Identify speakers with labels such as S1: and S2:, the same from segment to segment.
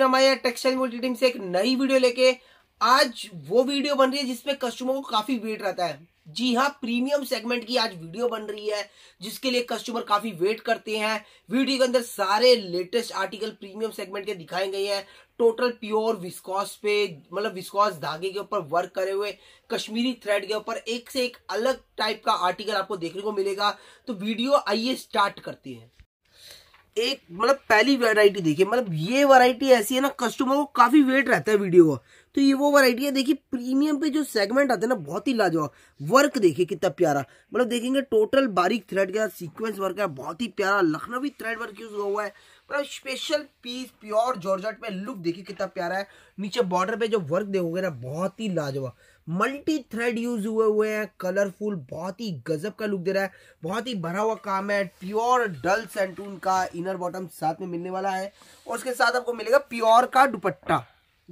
S1: फिर हमारे यहाँ टेक्सटाइल मोटी टीम से एक नई वीडियो लेके आज वो वीडियो बन रही है जिसमें कस्टमर को काफी वेट रहता है जी हाँ प्रीमियम सेगमेंट की आज वीडियो बन रही है जिसके लिए कस्टमर काफी वेट करते हैं वीडियो के अंदर सारे लेटेस्ट आर्टिकल प्रीमियम सेगमेंट के दिखाए गए हैं टोटल प्योर विस्कॉस पे मतलब विस्कॉस धागे के ऊपर वर्क करे हुए कश्मीरी थ्रेड के ऊपर एक से एक अलग टाइप का आर्टिकल आपको देखने को मिलेगा तो वीडियो आइए स्टार्ट करते हैं एक मतलब पहली वैरायटी देखिए मतलब ये वैरायटी ऐसी है ना कस्टमर को काफी वेट रहता है वीडियो का तो ये वो वैरायटी है देखिए प्रीमियम पे जो सेगमेंट आते हैं ना बहुत ही लाजवाब वर्क देखिए कितना प्यारा मतलब देखेंगे टोटल बारीक थ्रेड का सीक्वेंस वर्क है बहुत ही प्यारा लखनवी थ्रेड वर्क यूज हुआ है मतलब स्पेशल पीस प्योर जॉर्जट में लुक देखिए कितना प्यारा है नीचे बॉर्डर पे जो वर्क देखोगे ना बहुत ही लाजवाब मल्टी थ्रेड यूज हुए हुए हैं कलरफुल बहुत ही गजब का लुक दे रहा है बहुत ही भरा हुआ काम है प्योर डल सेंटून का इनर बॉटम साथ में मिलने वाला है और उसके साथ आपको मिलेगा प्योर का दुपट्टा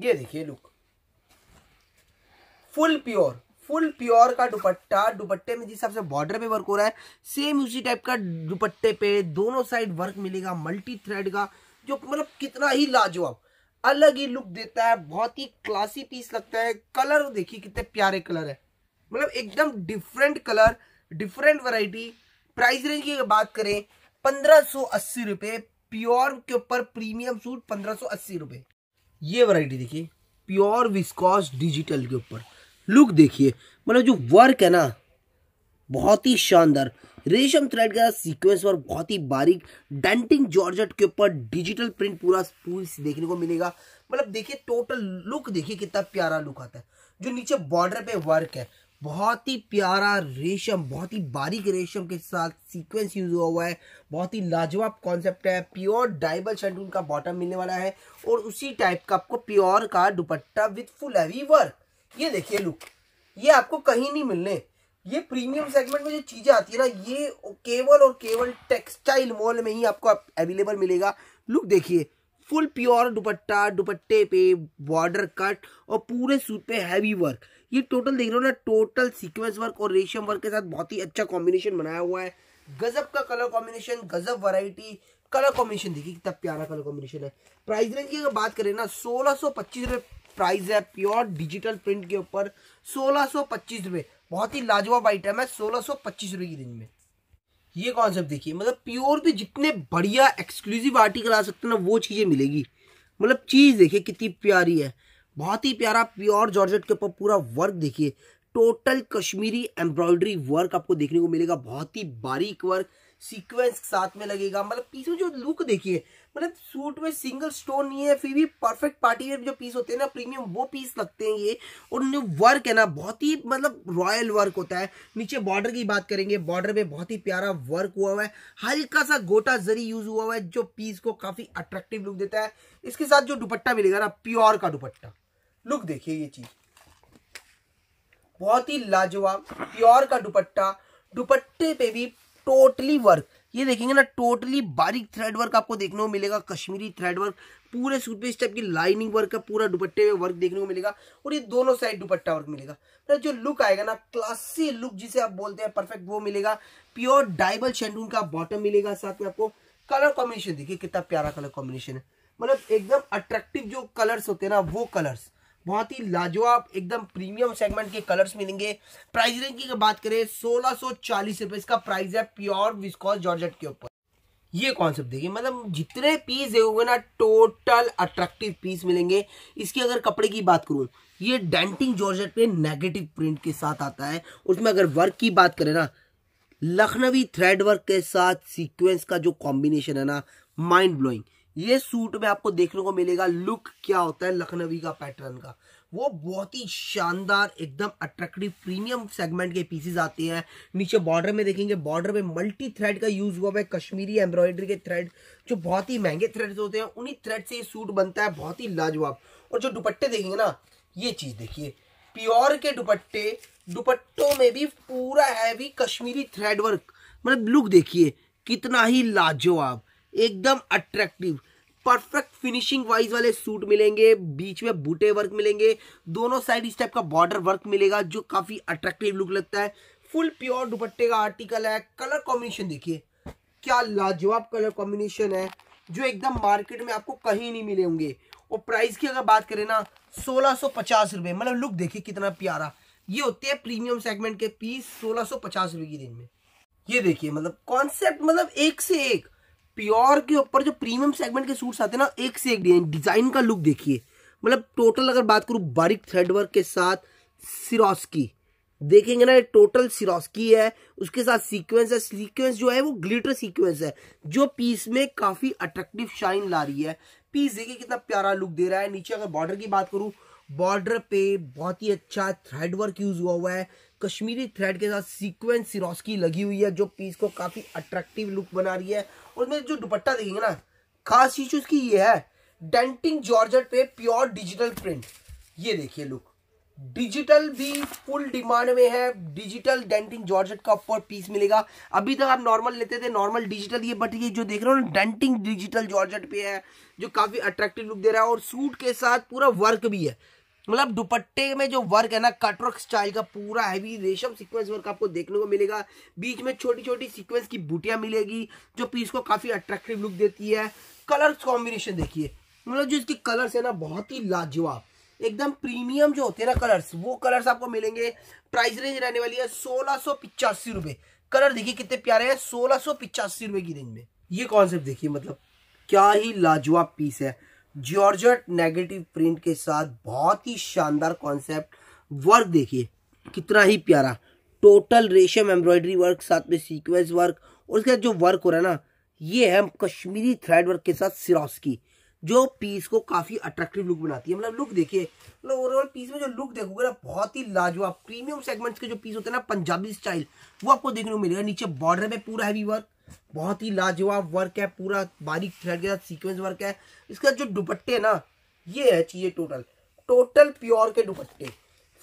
S1: ये देखिए look full pure full pure का दुपट्टा दुपट्टे में जिस हिसाब से बॉर्डर पे वर्क हो रहा है सेम उसी टाइप का दुपट्टे पे दोनों साइड वर्क मिलेगा मल्टी थ्रेड का जो मतलब कितना ही लाजवाब अलग ही लुक देता है बहुत ही क्लासी पीस लगता है कलर देखिए कितने प्यारे कलर है मतलब एकदम different colour different variety price range की बात करें पंद्रह सो अस्सी प्योर के ऊपर प्रीमियम सूट पंद्रह सौ अस्सी ये वैरायटी देखिए प्योर विस्कॉस डिजिटल के ऊपर लुक देखिए मतलब जो वर्क है ना बहुत ही शानदार रेशम थ्रेड का सीक्वेंस और बहुत ही बारीक डेंटिंग जॉर्जेट के ऊपर डिजिटल प्रिंट पूरा पूरी देखने को मिलेगा मतलब देखिए टोटल लुक देखिए कितना प्यारा लुक आता है जो नीचे बॉर्डर पे वर्क है बहुत ही प्यारा रेशम बहुत ही बारीक रेशम के साथ सीक्वेंस यूज हुआ हुआ है बहुत ही लाजवाब कॉन्सेप्ट है प्योर डाइबल शेंटून का बॉटम मिलने वाला है और उसी टाइप का आपको प्योर का दुपट्टा विथ फुल हैवी वर्क ये देखिए लुक ये आपको कहीं नहीं मिलने ये प्रीमियम सेगमेंट में जो चीज़ें आती है ना ये केवल और केवल टेक्सटाइल मॉल में ही आपको अवेलेबल मिलेगा लुक देखिए फुल प्योर दुपट्टा दुपट्टे पे बॉर्डर कट और पूरे सूट पे हैवी वर्क ये टोटल देख रहे हो ना टोटल सीक्वेंस वर्क और रेशम वर्क के साथ बहुत ही अच्छा कॉम्बिनेशन बनाया हुआ है गजब का कलर कॉम्बिनेशन गजब वैरायटी कलर कॉम्बिनेशन देखिए कितना प्यारा कलर कॉम्बिनेशन है प्राइस रेंज की अगर बात करें ना सोलह सौ पच्चीस प्राइस है प्योर डिजिटल प्रिंट के ऊपर सोलह सौ पच्चीस रुपये बहुत ही लाजवाब आइटम है सोलह सौ पच्चीस रुपए की रेंज में ये कॉन्सेप्ट देखिए मतलब प्योर भी जितने बढ़िया एक्सक्लूसिव आर्टिकल आ सकते हैं ना वो चीज़ें मिलेगी मतलब चीज़ देखिए कितनी प्यारी है बहुत ही प्यारा प्योर जॉर्जेट के ऊपर पूरा वर्क देखिए टोटल कश्मीरी एम्ब्रॉयडरी वर्क आपको देखने को मिलेगा बहुत ही बारीक वर्क सीक्वेंस साथ में लगेगा मतलब पीस में जो लुक देखिए मतलब सूट में सिंगल स्टोन नहीं है फिर भी परफेक्ट पार्टी में जो पीस होते हैं ना प्रीमियम वो पीस लगते हैं ये और जो वर्क है ना बहुत ही मतलब रॉयल वर्क होता है नीचे बॉर्डर की बात करेंगे बॉर्डर में बहुत ही प्यारा वर्क हुआ हुआ है हल्का सा गोटा जरी यूज हुआ हुआ है जो पीस को काफी अट्रैक्टिव लुक देता है इसके साथ जो दुपट्टा मिलेगा ना प्योर का दुपट्टा लुक देखिए ये चीज़ बहुत ही लाजवाब प्योर का दुपट्टा दुपट्टे पे भी टोटली वर्क ये देखेंगे ना टोटली बारीक थ्रेड वर्क आपको देखने को मिलेगा कश्मीरी थ्रेड वर्क पूरे सूट पे इस टाइप की लाइनिंग वर्क का पूरा दुपट्टे में वर्क देखने को मिलेगा और ये दोनों साइड दुपट्टा वर्क मिलेगा तो जो लुक आएगा ना क्लासी लुक जिसे आप बोलते हैं परफेक्ट वो मिलेगा प्योर डाइबल शेंडून का बॉटम मिलेगा साथ में आपको कलर कॉम्बिनेशन देखिए कितना प्यारा कलर कॉम्बिनेशन है मतलब एकदम अट्रैक्टिव जो कलर्स होते हैं ना वो कलर्स बहुत ही लाजवाब एकदम प्रीमियम सेगमेंट के कलर्स मिलेंगे प्राइस रेंज की बात करें सोलह सौ चालीस इसका प्राइस है प्योर विस्कॉस जॉर्जेट के ऊपर ये कॉन्सेप्ट देखिए मतलब जितने पीस देखोगे ना टोटल अट्रैक्टिव पीस मिलेंगे इसकी अगर कपड़े की बात करूँ ये डेंटिंग जॉर्जेट पे नेगेटिव प्रिंट के साथ आता है उसमें अगर वर्क की बात करें ना लखनवी थ्रेड वर्क के साथ सीक्वेंस का जो कॉम्बिनेशन है ना माइंड ब्लोइंग ये सूट में आपको देखने को मिलेगा लुक क्या होता है लखनवी का पैटर्न का वो बहुत ही शानदार एकदम अट्रैक्टिव प्रीमियम सेगमेंट के पीसेज आते हैं नीचे बॉर्डर में देखेंगे बॉर्डर में मल्टी थ्रेड का यूज हुआ है कश्मीरी एम्ब्रॉयडरी के थ्रेड जो बहुत ही महंगे थ्रेड्स होते हैं उन्हीं थ्रेड से ये सूट बनता है बहुत ही लाजवाब और जो दुपट्टे देखेंगे ना ये चीज देखिए प्योर के दुपट्टे दुपट्टों में भी पूरा हैवी कश्मीरी थ्रेड वर्क मतलब लुक देखिए कितना ही लाजवाब एकदम अट्रैक्टिव परफेक्ट फिनिशिंग वाइज वाले सूट मिलेंगे बीच में बूटे वर्क मिलेंगे दोनों साइड इस टाइप का बॉर्डर वर्क मिलेगा जो काफी अट्रैक्टिव लुक लगता है फुल प्योर दुपट्टे का आर्टिकल है कलर कॉम्बिनेशन देखिए क्या लाजवाब कलर कॉम्बिनेशन है जो एकदम मार्केट में आपको कहीं नहीं मिले होंगे और प्राइस की अगर बात करें ना सोलह मतलब लुक देखिए कितना प्यारा ये होते हैं प्रीमियम सेगमेंट के पीस सोलह की रेंज में ये देखिए मतलब कॉन्सेप्ट मतलब एक से एक प्योर के ऊपर जो प्रीमियम सेगमेंट के सूट्स आते हैं ना एक से एक डिजाइन डिजाइन का लुक देखिए मतलब टोटल अगर बात करूँ बारीक थ्रेड वर्क के साथ सिरोस्की देखेंगे ना ये टोटल सिरोस्की है उसके साथ सीक्वेंस है सीक्वेंस जो है वो ग्लिटर सीक्वेंस है जो पीस में काफी अट्रैक्टिव शाइन ला रही है पीस देखिए कितना प्यारा लुक दे रहा है नीचे अगर बॉर्डर की बात करूँ बॉर्डर पे बहुत ही अच्छा थ्रेड वर्क यूज हुआ हुआ है कश्मीरी थ्रेड के साथ सीक्वेंस सिरोस्की लगी हुई है जो पीस को काफ़ी अट्रैक्टिव लुक बना रही है और उसमें जो दुपट्टा देखेंगे ना खास चीज उसकी ये है डेंटिंग जॉर्जट पे प्योर डिजिटल प्रिंट ये देखिए लुक डिजिटल भी फुल डिमांड में है डिजिटल डेंटिंग जॉर्जेट का पर पीस मिलेगा अभी तक आप नॉर्मल लेते थे नॉर्मल डिजिटल ये बट ये जो देख रहे हो ना डेंटिंग डिजिटल जॉर्जेट पे है जो काफी अट्रैक्टिव लुक दे रहा है और सूट के साथ पूरा वर्क भी है मतलब दुपट्टे में जो वर्क है ना कटवर्क स्टाइल का पूरा हैवी रेशम सीक्वेंस वर्क आपको देखने को मिलेगा बीच में छोटी छोटी सीक्वेंस की बूटियां मिलेगी जो पीस को काफी अट्रैक्टिव लुक देती है कलर कॉम्बिनेशन देखिए मतलब जो इसके कलर्स है ना बहुत ही लाजवाब एकदम प्रीमियम जो होते हैं ना कलर्स वो कलर्स आपको मिलेंगे प्राइस रेंज रहने वाली है सोलह सौ पिचासी रुपए कलर देखिए कितने प्यारे हैं सोलह सौ पिचासी रुपये की रेंज में ये कॉन्सेप्ट देखिए मतलब क्या ही लाजवाब पीस है जॉर्जट नेगेटिव प्रिंट के साथ बहुत ही शानदार कॉन्सेप्ट वर्क देखिए कितना ही प्यारा टोटल रेशम एम्ब्रॉयडरी वर्क साथ में सीक्वेंस वर्क और उसके जो वर्क हो रहा है ना ये है कश्मीरी थ्रेड वर्क के साथ सिरॉस की जो पीस को काफ़ी अट्रैक्टिव लुक बनाती है मतलब लुक देखिए मतलब ओवरऑल पीस में जो लुक देखोगे ना बहुत ही लाजवाब प्रीमियम सेगमेंट्स के जो पीस होते हैं ना पंजाबी स्टाइल वो आपको देखने को मिलेगा नीचे बॉर्डर में पूरा हैवी वर्क बहुत ही लाजवाब वर्क है पूरा बारीक थ्रेड के साथ सीक्वेंस वर्क है इसका जो दुपट्टे ना ये है चाहिए टोटल टोटल प्योर के दुपट्टे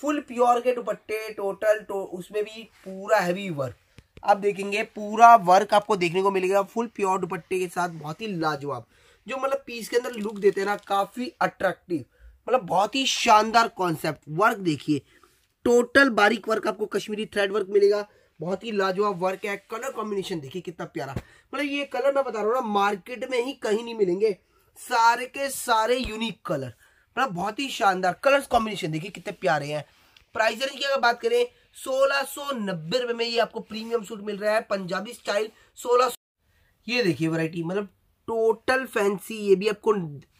S1: फुल प्योर के दुपट्टे टोटल तो उसमें भी पूरा हैवी वर्क आप देखेंगे पूरा वर्क आपको देखने को मिलेगा फुल प्योर दुपट्टे के साथ बहुत ही लाजवाब जो मतलब पीस के अंदर लुक देते हैं ना काफी अट्रैक्टिव मतलब बहुत ही शानदार कॉन्सेप्ट वर्क देखिए टोटल बारीक वर्क आपको कश्मीरी थ्रेड वर्क मिलेगा बहुत ही लाजवाब वर्क है कलर कॉम्बिनेशन देखिए कितना प्यारा मतलब ये कलर मैं बता रहा हूँ ना मार्केट में ही कहीं नहीं मिलेंगे सारे के सारे यूनिक कलर मतलब बहुत ही शानदार कलर कॉम्बिनेशन देखिए कितने प्यारे हैं प्राइस रेंज की अगर बात करें सोलह सौ नब्बे में ये आपको प्रीमियम सूट मिल रहा है पंजाबी स्टाइल सोलह ये देखिए वरायटी मतलब टोटल फैंसी ये भी आपको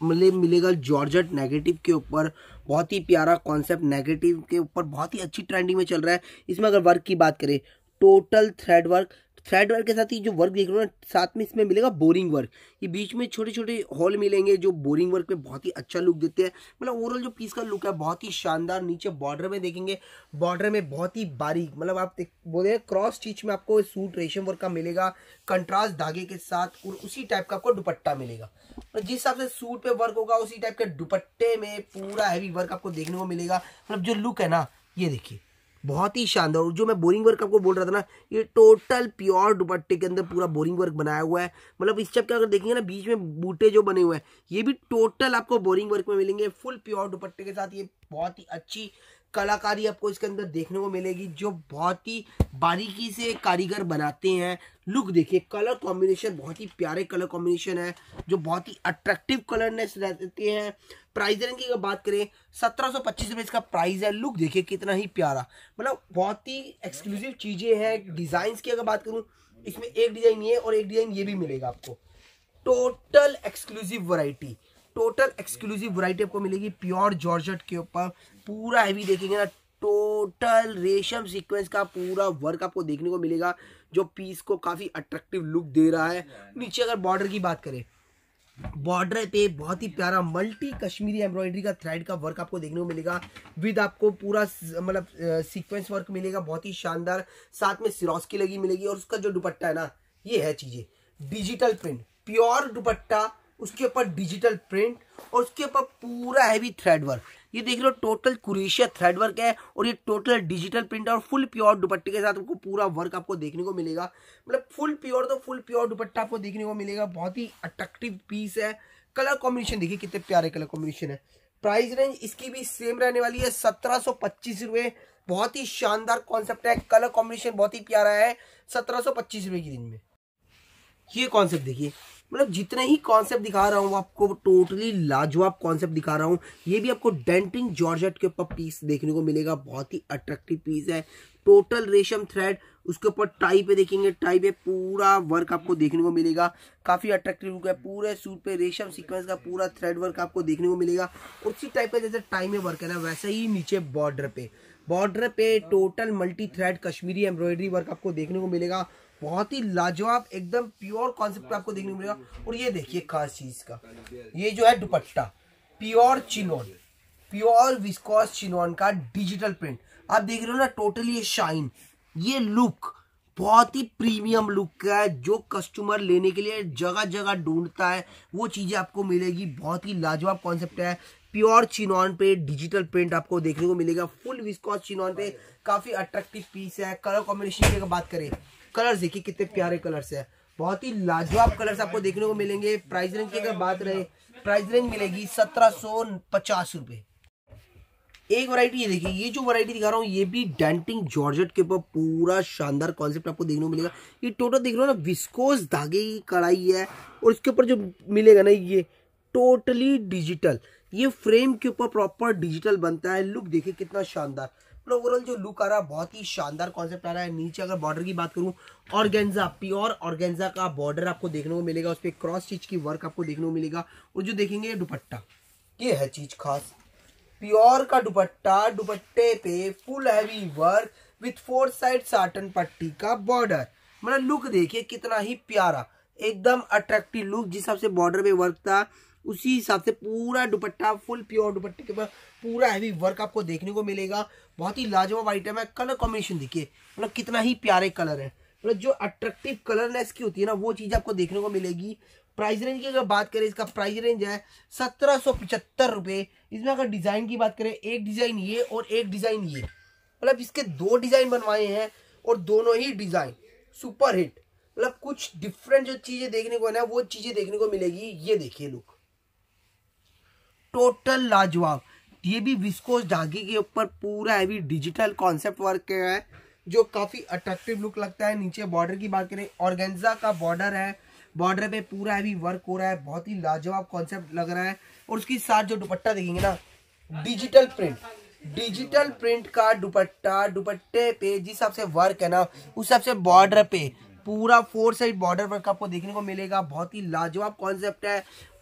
S1: मिले मिलेगा जॉर्जट नेगेटिव के ऊपर बहुत ही प्यारा कॉन्सेप्ट नेगेटिव के ऊपर बहुत ही अच्छी ट्रेंडिंग में चल रहा है इसमें अगर वर्क की बात करें total thread work thread work के साथ ही जो वर्क देख रहे हो ना साथ में इसमें मिलेगा बोरिंग वर्क ये बीच में छोटे छोटे हॉल मिलेंगे जो बोरिंग वर्क में बहुत ही अच्छा लुक देते हैं मतलब ओवरऑल जो पीस का लुक है बहुत ही शानदार नीचे बॉर्डर में देखेंगे बॉर्डर में बहुत ही बारीक मतलब आप बोल रहे क्रॉस स्टिच में आपको सूट रेशम वर्क का मिलेगा कंट्रास्ट धागे के साथ और उसी टाइप का आपको दुपट्टा मिलेगा और जिस हिसाब से सूट पे वर्क होगा उसी टाइप के दुपट्टे में पूरा हैवी वर्क आपको देखने को मिलेगा मतलब जो लुक है ना ये देखिए बहुत ही शानदार और जो मैं बोरिंग वर्क आपको बोल रहा था ना ये टोटल प्योर दुपट्टे के अंदर पूरा बोरिंग वर्क बनाया हुआ है मतलब इस चप के अगर देखेंगे ना बीच में बूटे जो बने हुए हैं ये भी टोटल आपको बोरिंग वर्क में मिलेंगे फुल प्योर दुपट्टे के साथ ये बहुत ही अच्छी कलाकारी आपको इसके अंदर देखने को मिलेगी जो बहुत ही बारीकी से कारीगर बनाते हैं लुक देखिए कलर कॉम्बिनेशन बहुत ही प्यारे कलर कॉम्बिनेशन है जो बहुत ही अट्रैक्टिव कलरनेस रहते हैं प्राइस रेंज की अगर बात करें सत्रह सौ पच्चीस रुपए इसका प्राइस है लुक देखिए कितना ही प्यारा मतलब बहुत ही एक्सक्लूसिव चीज़ें हैं डिज़ाइंस की अगर बात करूँ इसमें एक डिज़ाइन ये और एक डिज़ाइन ये भी मिलेगा आपको total exclusive variety total exclusive variety आपको मिलेगी प्योर जॉर्जट के ऊपर पूरा हैवी देखेंगे ना टोटल रेशम सीक्वेंस का पूरा वर्क आपको देखने को मिलेगा जो पीस को काफ़ी अट्रैक्टिव लुक दे रहा है नीचे अगर बॉर्डर की बात करें बॉर्डर पे बहुत ही प्यारा मल्टी कश्मीरी एम्ब्रॉयडरी का थ्रेड का वर्क आपको देखने को मिलेगा विद आपको पूरा मतलब सीक्वेंस वर्क मिलेगा बहुत ही शानदार साथ में सिरोस की लगी मिलेगी और उसका जो दुपट्टा है ना ये है चीज़ें डिजिटल प्रिंट प्योर दुपट्टा उसके ऊपर डिजिटल प्रिंट और उसके ऊपर पूरा हैवी थ्रेड वर्क ये देख लो टोटल कुरेशिया थ्रेड वर्क है और ये टोटल डिजिटल प्रिंट और फुल प्योर दुपट्टे के साथ आपको पूरा वर्क आपको देखने को मिलेगा मतलब फुल प्योर तो फुल प्योर दुपट्टा आपको देखने को मिलेगा बहुत ही अट्रैक्टिव पीस है कलर कॉम्बिनेशन देखिए कितने प्यारे कलर कॉम्बिनेशन है प्राइस रेंज इसकी भी सेम रहने वाली है सत्रह पच्चीस बहुत ही शानदार कॉन्सेप्ट है कलर कॉम्बिनेशन बहुत ही प्यारा है सत्रह सौ पच्चीस की रेंज में ये कॉन्सेप्ट देखिए मतलब जितने ही कॉन्सेप्ट दिखा रहा हूँ आपको टोटली लाजवाब कॉन्सेप्ट दिखा रहा हूँ ये भी आपको डेंटिंग जॉर्जेट के ऊपर पीस देखने को मिलेगा बहुत ही अट्रैक्टिव पीस है टोटल रेशम थ्रेड उसके ऊपर टाई पे देखेंगे टाई पे पूरा वर्क आपको देखने को मिलेगा काफ़ी अट्रैक्टिव लुक है पूरे सूट पे रेशम सीक्वेंस का पूरा थ्रेड वर्क आपको देखने को मिलेगा उसी टाइप का जैसे टाई में वर्क है ना वैसे ही नीचे बॉर्डर पे बॉर्डर पे total multi thread Kashmiri embroidery work आपको देखने को मिलेगा बहुत ही लाजवाब एकदम प्योर कॉन्सेप्ट आपको देखने को मिलेगा और ये देखिए खास चीज का ये जो है dupatta pure chinon pure viscose chinon का डिजिटल प्रिंट आप देख रहे हो ना टोटली ये शाइन ये लुक बहुत ही प्रीमियम लुक का है जो कस्टमर लेने के लिए जगह जगह ढूंढता है वो चीज़ें आपको मिलेगी बहुत ही लाजवाब कॉन्सेप्ट है प्योर चिनॉन पे डिजिटल प्रिंट आपको देखने को मिलेगा फुल विस्कॉस चिनॉन पे काफ़ी अट्रैक्टिव पीस है कलर कॉम्बिनेशन की अगर बात करें कलर्स देखिए कितने प्यारे कलर्स है बहुत ही लाजवाब कलर्स आपको देखने को मिलेंगे प्राइस रेंज की अगर बात रहे प्राइस रेंज मिलेगी सत्रह सौ पचास रुपये एक वैरायटी ये देखिए ये जो वैरायटी दिखा रहा हूँ ये भी डेंटिंग जॉर्जेट के ऊपर पूरा शानदार कॉन्सेप्ट आपको देखने को मिलेगा ये टोटल देख रहे हो ना विस्कोस धागे की कढ़ाई है और इसके ऊपर जो मिलेगा ना ये टोटली डिजिटल ये फ्रेम के ऊपर प्रॉपर डिजिटल बनता है लुक देखिए कितना शानदार पर ओवरऑल जो लुक आ रहा है बहुत ही शानदार कॉन्सेप्ट आ रहा है नीचे अगर बॉर्डर की बात करूँ ऑर्गेन्जा प्योर ऑर्गेन्जा का बॉर्डर आपको देखने को मिलेगा उस पर क्रॉस स्टिच की वर्क आपको देखने को मिलेगा और जो देखेंगे दुपट्टा ये है चीज खास प्योर का दुपट्टा दुपट्टे पे full heavy work with four side satin पट्टी का बॉर्डर मतलब लुक देखिए कितना ही प्यारा एकदम अट्रैक्टिव लुक जिस हिसाब से बॉर्डर पे वर्क था उसी हिसाब से पूरा दुपट्टा फुल प्योर दुपट्टे के ऊपर पूरा हैवी वर्क आपको देखने को मिलेगा बहुत ही लाजवाब आइटम है कलर कॉम्बिनेशन देखिए मतलब कितना ही प्यारे कलर है मतलब जो अट्रैक्टिव कलरनेस की होती है ना वो चीज़ आपको देखने को मिलेगी प्राइस रेंज की अगर बात करें इसका प्राइस रेंज है सत्रह सौ पचहत्तर रुपये इसमें अगर डिज़ाइन की बात करें एक डिज़ाइन ये और एक डिज़ाइन ये मतलब इसके दो डिज़ाइन बनवाए हैं और दोनों ही डिज़ाइन सुपर हिट मतलब कुछ डिफरेंट जो चीज़ें देखने को है ना वो चीज़ें देखने को मिलेगी ये देखिए लुक टोटल लाजवाब ये भी विस्कोस धागे के ऊपर पूरा हैवी डिजिटल कॉन्सेप्ट वर्क किया है जो काफ़ी अट्रैक्टिव लुक लगता है नीचे बॉर्डर की बात करें ऑर्गेंजा का बॉर्डर है बॉर्डर पे पूरा हैवी वर्क हो रहा है बहुत ही लाजवाब कॉन्सेप्ट लग रहा है और उसके साथ जो दुपट्टा देखेंगे ना डिजिटल प्रिंट डिजिटल प्रिंट का दुपट्टा दुपट्टे पे जिस हिसाब से वर्क है ना उस हिसाब से बॉर्डर पे पूरा फोर साइड बॉर्डर वर्क आपको देखने को मिलेगा बहुत ही लाजवाब कॉन्सेप्ट है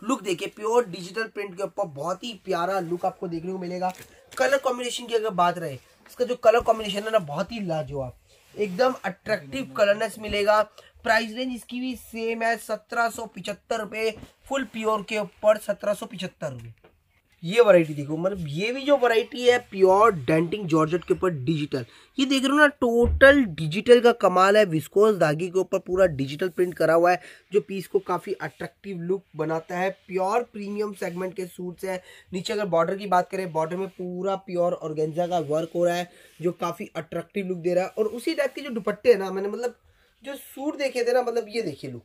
S1: लुक देखिए प्योर डिजिटल प्रिंट के ऊपर बहुत ही प्यारा लुक आपको देखने को मिलेगा कलर कॉम्बिनेशन की अगर बात रहे इसका जो कलर कॉम्बिनेशन है ना बहुत ही लाजवाब एकदम अट्रैक्टिव कलरनेस मिलेगा प्राइस रेंज इसकी भी सेम है सत्रह सौ पिछहत्तर रुपये फुल प्योर के ऊपर सत्रह सौ पिचहत्तर रुपये ये वैरायटी देखो मतलब ये भी जो वैरायटी है प्योर डेंटिंग जॉर्जेट के ऊपर डिजिटल ये देख रहे हो ना टोटल डिजिटल का कमाल है विस्कोस धागे के ऊपर पूरा डिजिटल प्रिंट करा हुआ है जो पीस को काफ़ी अट्रैक्टिव लुक बनाता है प्योर प्रीमियम सेगमेंट के सूट्स हैं नीचे अगर बॉर्डर की बात करें बॉर्डर में पूरा प्योर ऑर्गेंजा का वर्क हो रहा है जो काफ़ी अट्रैक्टिव लुक दे रहा है और उसी टाइप के जो दुपट्टे हैं ना मैंने मतलब जो सूट देखे थे ना मतलब ये देखिए लुक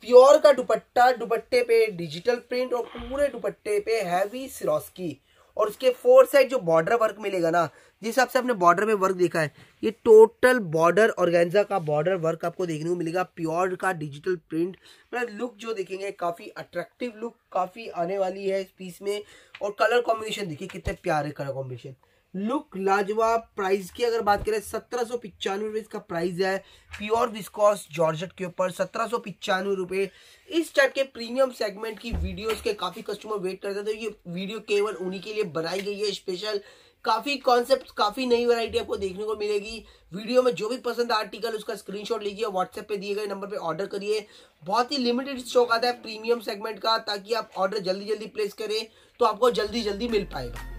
S1: प्योर का दुपट्टा दुपट्टे पे डिजिटल प्रिंट और पूरे दुपट्टे पे हैवी सिरोस्की और उसके फोर साइड जो बॉर्डर वर्क मिलेगा ना जिस हिसाब से आपने बॉर्डर में वर्क देखा है ये टोटल बॉर्डर ऑर्गेन्जा का बॉर्डर वर्क आपको देखने को मिलेगा प्योर का डिजिटल प्रिंट मतलब लुक जो देखेंगे काफ़ी अट्रैक्टिव लुक काफ़ी आने वाली है इस पीस में और कलर कॉम्बिनेशन देखिए कितने प्यारे कलर कॉम्बिनेशन लुक लाजवाब प्राइस की अगर बात करें सत्रह सौ पिचानवे रुपये इसका प्राइस है प्योर विस्कॉस जॉर्जेट के ऊपर सत्रह सौ पिचानवे रुपये इस टाइप के प्रीमियम सेगमेंट की वीडियोस के काफ़ी कस्टमर वेट करते थे तो ये वीडियो केवल उन्हीं के लिए बनाई गई है स्पेशल काफ़ी कॉन्सेप्ट काफ़ी नई वैरायटी आपको देखने को मिलेगी वीडियो में जो भी पसंद आर्टिकल उसका स्क्रीनशॉट लीजिए व्हाट्सएप पे दिए गए नंबर पे ऑर्डर करिए बहुत ही लिमिटेड स्टॉक आता है प्रीमियम सेगमेंट का ताकि आप ऑर्डर जल्दी जल्दी प्लेस करें तो आपको जल्दी जल्दी मिल पाएगा